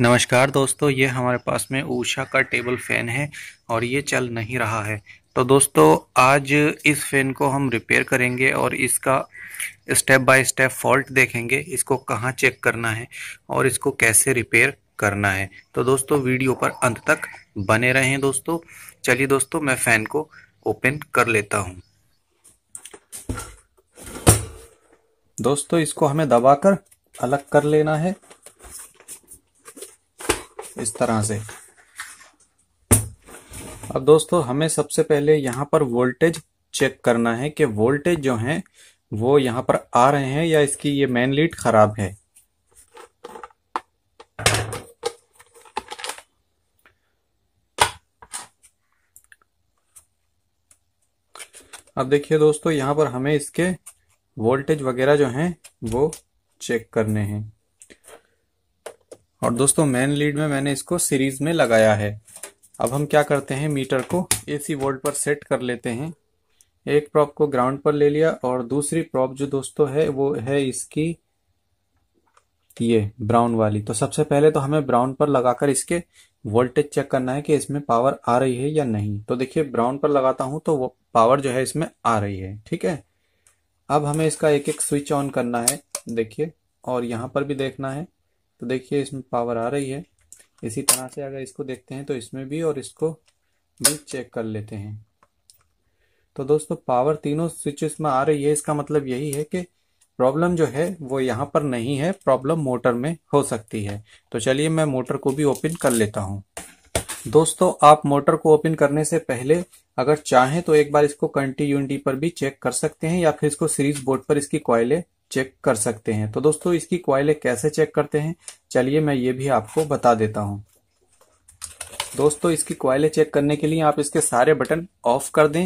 नमस्कार दोस्तों ये हमारे पास में ऊषा का टेबल फ़ैन है और ये चल नहीं रहा है तो दोस्तों आज इस फ़ैन को हम रिपेयर करेंगे और इसका स्टेप बाय स्टेप फॉल्ट देखेंगे इसको कहाँ चेक करना है और इसको कैसे रिपेयर करना है तो दोस्तों वीडियो पर अंत तक बने रहें दोस्तों चलिए दोस्तों मैं फ़ैन को ओपन कर लेता हूँ दोस्तों इसको हमें दबाकर अलग कर लेना है इस तरह से अब दोस्तों हमें सबसे पहले यहां पर वोल्टेज चेक करना है कि वोल्टेज जो है वो यहां पर आ रहे हैं या इसकी ये मेन लीड खराब है अब देखिए दोस्तों यहां पर हमें इसके वोल्टेज वगैरह जो हैं वो चेक करने हैं और दोस्तों मेन लीड में मैंने इसको सीरीज में लगाया है अब हम क्या करते हैं मीटर को एसी वोल्ट पर सेट कर लेते हैं एक प्रॉप को ग्राउंड पर ले लिया और दूसरी प्रॉप जो दोस्तों है वो है इसकी ये ब्राउन वाली तो सबसे पहले तो हमें ब्राउन पर लगाकर इसके वोल्टेज चेक करना है कि इसमें पावर आ रही है या नहीं तो देखिए ब्राउन पर लगाता हूं तो वो पावर जो है इसमें आ रही है ठीक है अब हमें इसका एक एक स्विच ऑन करना है देखिए और यहां पर भी देखना है तो देखिए इसमें पावर आ रही है इसी तरह से अगर इसको देखते हैं तो इसमें भी और इसको भी चेक कर लेते हैं तो दोस्तों पावर तीनों स्विचेस में आ रही है इसका मतलब यही है कि प्रॉब्लम जो है वो यहाँ पर नहीं है प्रॉब्लम मोटर में हो सकती है तो चलिए मैं मोटर को भी ओपन कर लेता हूँ दोस्तों आप मोटर को ओपन करने से पहले अगर चाहें तो एक बार इसको कंटी यूनिटी पर भी चेक कर सकते हैं या फिर इसको सीरीज बोर्ड पर इसकी कॉयलें चेक कर सकते हैं तो दोस्तों इसकी क्वाइलें कैसे चेक करते हैं चलिए मैं ये भी आपको बता देता हूं दोस्तों इसकी क्वाइलें चेक करने के लिए आप इसके सारे बटन ऑफ कर दें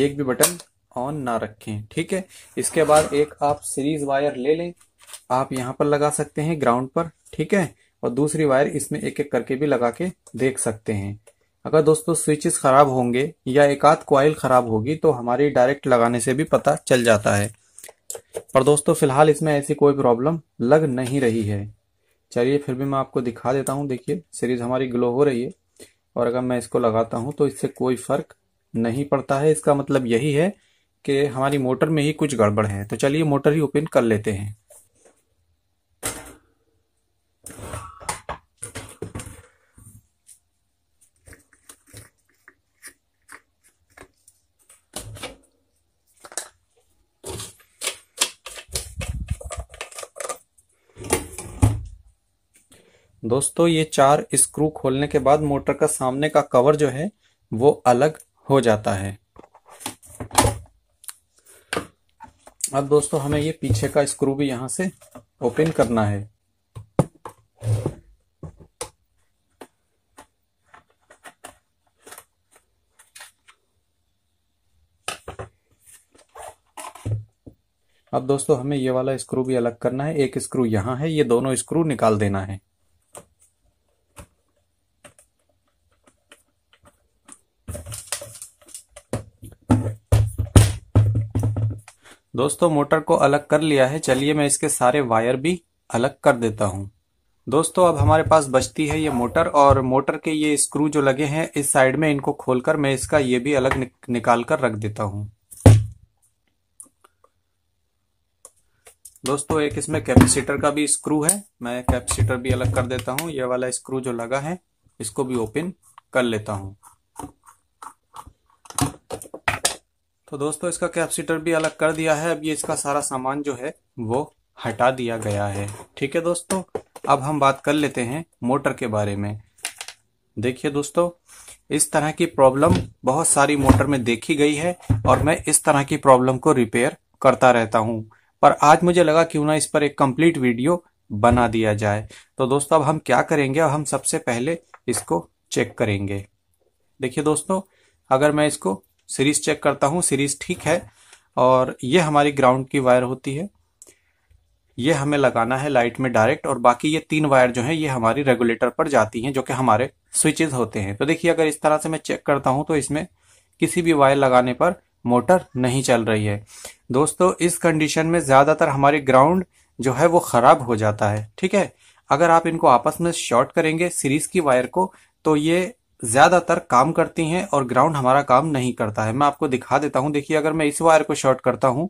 एक भी बटन ऑन ना रखें ठीक है इसके बाद एक आप सीरीज वायर ले लें आप यहाँ पर लगा सकते हैं ग्राउंड पर ठीक है और दूसरी वायर इसमें एक एक करके भी लगा के देख सकते हैं अगर दोस्तों स्विचेस खराब होंगे या एक आध क्वाइल खराब होगी तो हमारी डायरेक्ट लगाने से भी पता चल जाता है पर दोस्तों फिलहाल इसमें ऐसी कोई प्रॉब्लम लग नहीं रही है चलिए फिर भी मैं आपको दिखा देता हूँ देखिए सीरीज हमारी ग्लो हो रही है और अगर मैं इसको लगाता हूँ तो इससे कोई फर्क नहीं पड़ता है इसका मतलब यही है कि हमारी मोटर में ही कुछ गड़बड़ है तो चलिए मोटर ही ओपन कर लेते हैं दोस्तों ये चार स्क्रू खोलने के बाद मोटर का सामने का कवर जो है वो अलग हो जाता है अब दोस्तों हमें ये पीछे का स्क्रू भी यहां से ओपन करना है अब दोस्तों हमें ये वाला स्क्रू भी अलग करना है एक स्क्रू यहां है ये दोनों स्क्रू निकाल देना है दोस्तों मोटर को अलग कर लिया है चलिए मैं इसके सारे वायर भी अलग कर देता हूँ दोस्तों अब हमारे पास बचती है ये मोटर और मोटर के ये स्क्रू जो लगे हैं इस साइड में इनको खोलकर मैं इसका ये भी अलग निकाल कर रख देता हूँ दोस्तों एक इसमें कैपेसिटर का भी स्क्रू है मैं कैपेसिटर भी अलग कर देता हूँ ये वाला स्क्रू जो लगा है इसको भी ओपन कर लेता हूँ तो दोस्तों इसका कैपेसिटर भी अलग कर दिया है अब ये इसका सारा सामान जो है वो हटा दिया गया है ठीक है दोस्तों अब हम बात कर लेते हैं मोटर के बारे में देखिए दोस्तों इस तरह की प्रॉब्लम बहुत सारी मोटर में देखी गई है और मैं इस तरह की प्रॉब्लम को रिपेयर करता रहता हूं पर आज मुझे लगा क्यों ना इस पर एक कंप्लीट वीडियो बना दिया जाए तो दोस्तों अब हम क्या करेंगे हम सबसे पहले इसको चेक करेंगे देखिए दोस्तों अगर मैं इसको सीरीज चेक करता हूँ सीरीज ठीक है और ये हमारी ग्राउंड की वायर होती है ये हमें लगाना है लाइट में डायरेक्ट और बाकी ये तीन वायर जो है ये हमारी रेगुलेटर पर जाती हैं जो कि हमारे स्विचेस होते हैं तो देखिए अगर इस तरह से मैं चेक करता हूं तो इसमें किसी भी वायर लगाने पर मोटर नहीं चल रही है दोस्तों इस कंडीशन में ज़्यादातर हमारी ग्राउंड जो है वो ख़राब हो जाता है ठीक है अगर आप इनको आपस में शॉर्ट करेंगे सीरीज की वायर को तो ये ज़्यादातर काम करती हैं और ग्राउंड हमारा काम नहीं करता है मैं आपको दिखा देता हूं देखिए अगर मैं इस वायर को शॉर्ट करता हूं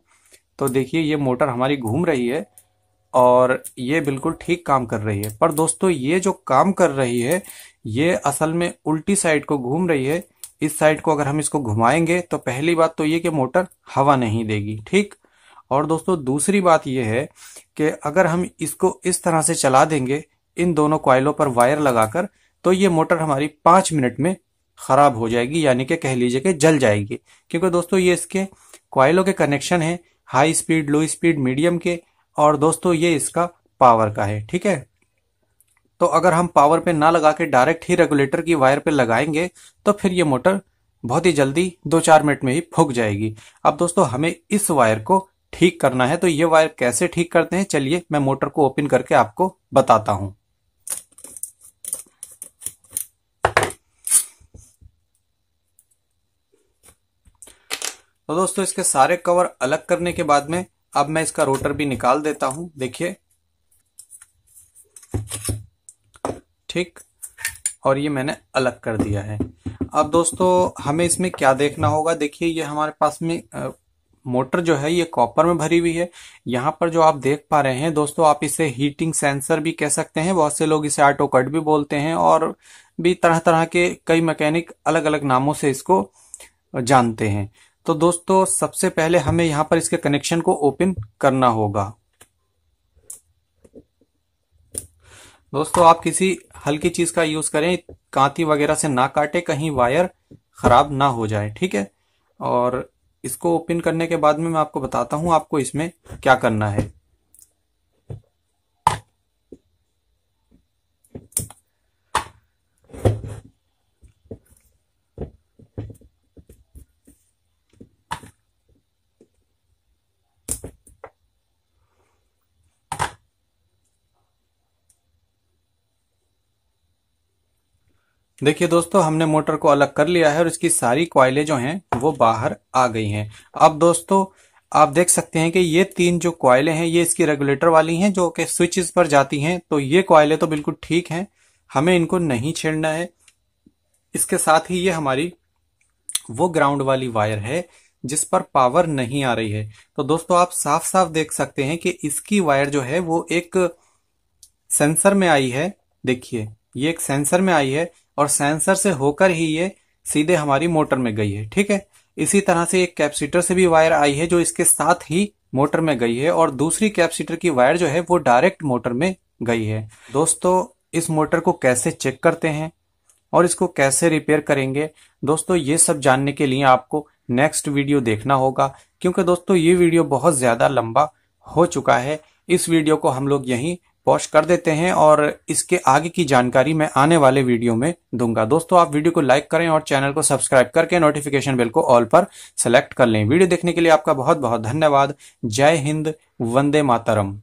तो देखिए ये मोटर हमारी घूम रही है और ये बिल्कुल ठीक काम कर रही है पर दोस्तों ये जो काम कर रही है ये असल में उल्टी साइड को घूम रही है इस साइड को अगर हम इसको घुमाएंगे तो पहली बात तो ये कि मोटर हवा नहीं देगी ठीक और दोस्तों दूसरी बात यह है कि अगर हम इसको इस तरह से चला देंगे इन दोनों क्वाइलों पर वायर लगाकर तो ये मोटर हमारी पांच मिनट में ख़राब हो जाएगी यानी कि कह लीजिए कि जल जाएगी क्योंकि दोस्तों ये इसके क्वाइलों के कनेक्शन है high speed low speed medium के और दोस्तों ये इसका पावर का है ठीक है तो अगर हम पावर पे ना लगा के डायरेक्ट ही रेगुलेटर की वायर पे लगाएंगे तो फिर ये मोटर बहुत ही जल्दी दो चार मिनट में ही फूक जाएगी अब दोस्तों हमें इस वायर को ठीक करना है तो ये वायर कैसे ठीक करते हैं चलिए मैं मोटर को ओपन करके आपको बताता हूं तो दोस्तों इसके सारे कवर अलग करने के बाद में अब मैं इसका रोटर भी निकाल देता हूं देखिए ठीक और ये मैंने अलग कर दिया है अब दोस्तों हमें इसमें क्या देखना होगा देखिए ये हमारे पास में आ, मोटर जो है ये कॉपर में भरी हुई है यहां पर जो आप देख पा रहे हैं दोस्तों आप इसे हीटिंग सेंसर भी कह सकते हैं बहुत से लोग इसे ऑटो कट भी बोलते हैं और भी तरह तरह के कई मैकेनिक अलग अलग नामों से इसको जानते हैं तो दोस्तों सबसे पहले हमें यहां पर इसके कनेक्शन को ओपन करना होगा दोस्तों आप किसी हल्की चीज का यूज करें कांति वगैरह से ना काटे कहीं वायर खराब ना हो जाए ठीक है और इसको ओपन करने के बाद में मैं आपको बताता हूं आपको इसमें क्या करना है देखिए दोस्तों हमने मोटर को अलग कर लिया है और इसकी सारी क्वाइलें जो हैं वो बाहर आ गई हैं अब दोस्तों आप देख सकते हैं कि ये तीन जो क्वाइलें हैं ये इसकी रेगुलेटर वाली हैं जो कि स्विचेस पर जाती हैं तो ये क्वाइलें तो बिल्कुल ठीक हैं हमें इनको नहीं छेड़ना है इसके साथ ही ये हमारी वो ग्राउंड वाली वायर है जिस पर पावर नहीं आ रही है तो दोस्तों आप साफ साफ देख सकते हैं कि इसकी वायर जो है वो एक सेंसर में आई है देखिए ये एक सेंसर में आई है और सेंसर से होकर ही ये सीधे हमारी मोटर में गई है ठीक है इसी तरह से एक कैपेसिटर से भी वायर आई है जो इसके साथ ही मोटर में गई है और दूसरी कैपेसिटर की वायर जो है वो डायरेक्ट मोटर में गई है दोस्तों इस मोटर को कैसे चेक करते हैं और इसको कैसे रिपेयर करेंगे दोस्तों ये सब जानने के लिए आपको नेक्स्ट वीडियो देखना होगा क्योंकि दोस्तों ये वीडियो बहुत ज़्यादा लंबा हो चुका है इस वीडियो को हम लोग यहीं पॉश कर देते हैं और इसके आगे की जानकारी मैं आने वाले वीडियो में दूंगा दोस्तों आप वीडियो को लाइक करें और चैनल को सब्सक्राइब करके नोटिफिकेशन बेल को ऑल पर सेलेक्ट कर लें वीडियो देखने के लिए आपका बहुत बहुत धन्यवाद जय हिंद वंदे मातरम